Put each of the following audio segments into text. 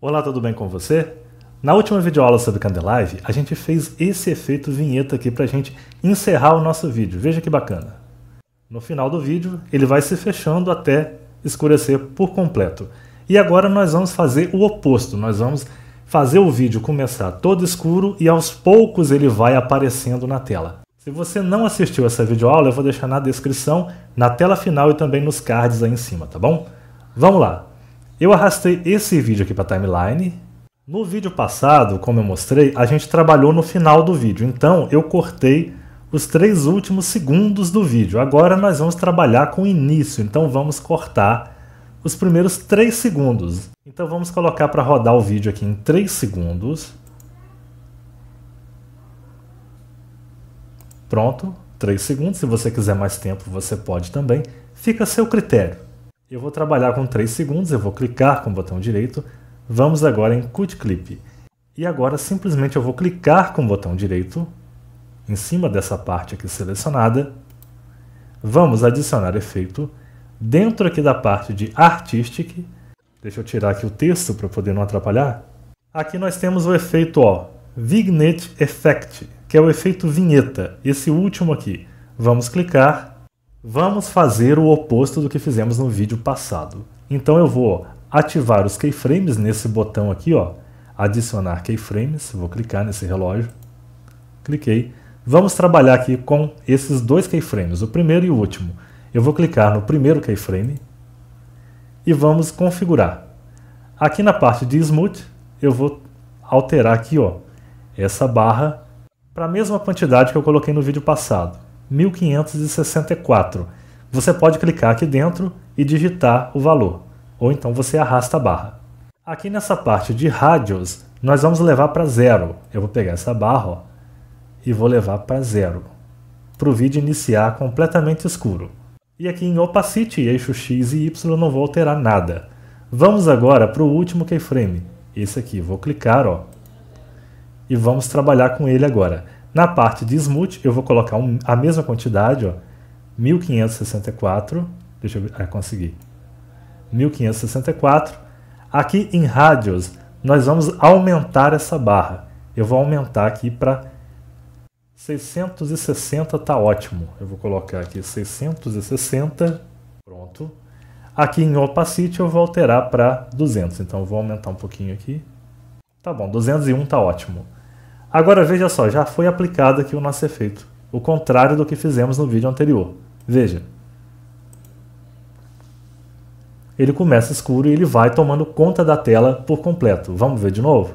Olá, tudo bem com você? Na última videoaula sobre Candelive, a gente fez esse efeito vinheta aqui para a gente encerrar o nosso vídeo. Veja que bacana. No final do vídeo, ele vai se fechando até escurecer por completo. E agora nós vamos fazer o oposto. Nós vamos fazer o vídeo começar todo escuro e aos poucos ele vai aparecendo na tela. Se você não assistiu essa videoaula, eu vou deixar na descrição, na tela final e também nos cards aí em cima, tá bom? Vamos lá! Eu arrastei esse vídeo aqui para timeline. No vídeo passado, como eu mostrei, a gente trabalhou no final do vídeo, então eu cortei os três últimos segundos do vídeo. Agora nós vamos trabalhar com o início, então vamos cortar os primeiros três segundos. Então vamos colocar para rodar o vídeo aqui em três segundos. Pronto, 3 segundos. Se você quiser mais tempo, você pode também. Fica a seu critério. Eu vou trabalhar com 3 segundos, eu vou clicar com o botão direito. Vamos agora em Cut Clip. E agora simplesmente eu vou clicar com o botão direito em cima dessa parte aqui selecionada. Vamos adicionar efeito dentro aqui da parte de Artistic. Deixa eu tirar aqui o texto para poder não atrapalhar. Aqui nós temos o efeito ó, Vignette Effect que é o efeito vinheta, esse último aqui. Vamos clicar, vamos fazer o oposto do que fizemos no vídeo passado. Então eu vou ativar os keyframes nesse botão aqui, ó, adicionar keyframes, vou clicar nesse relógio, cliquei. Vamos trabalhar aqui com esses dois keyframes, o primeiro e o último. Eu vou clicar no primeiro keyframe e vamos configurar. Aqui na parte de Smooth, eu vou alterar aqui ó, essa barra para a mesma quantidade que eu coloquei no vídeo passado, 1564. Você pode clicar aqui dentro e digitar o valor, ou então você arrasta a barra. Aqui nessa parte de rádios, nós vamos levar para zero. Eu vou pegar essa barra ó, e vou levar para zero, para o vídeo iniciar completamente escuro. E aqui em Opacity, eixo X e Y, não vou alterar nada. Vamos agora para o último keyframe, esse aqui. Vou clicar ó, e vamos trabalhar com ele agora. Na parte de smooth, eu vou colocar um, a mesma quantidade, ó, 1564, deixa eu ver, ah, consegui, 1564. Aqui em radios nós vamos aumentar essa barra. Eu vou aumentar aqui para 660, tá ótimo. Eu vou colocar aqui 660, pronto. Aqui em opacity eu vou alterar para 200, então eu vou aumentar um pouquinho aqui. Tá bom, 201 tá ótimo. Agora veja só, já foi aplicado aqui o nosso efeito, o contrário do que fizemos no vídeo anterior. Veja. Ele começa escuro e ele vai tomando conta da tela por completo. Vamos ver de novo?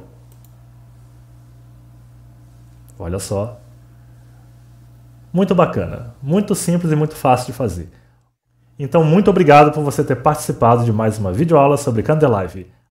Olha só. Muito bacana, muito simples e muito fácil de fazer. Então, muito obrigado por você ter participado de mais uma videoaula sobre Candelive.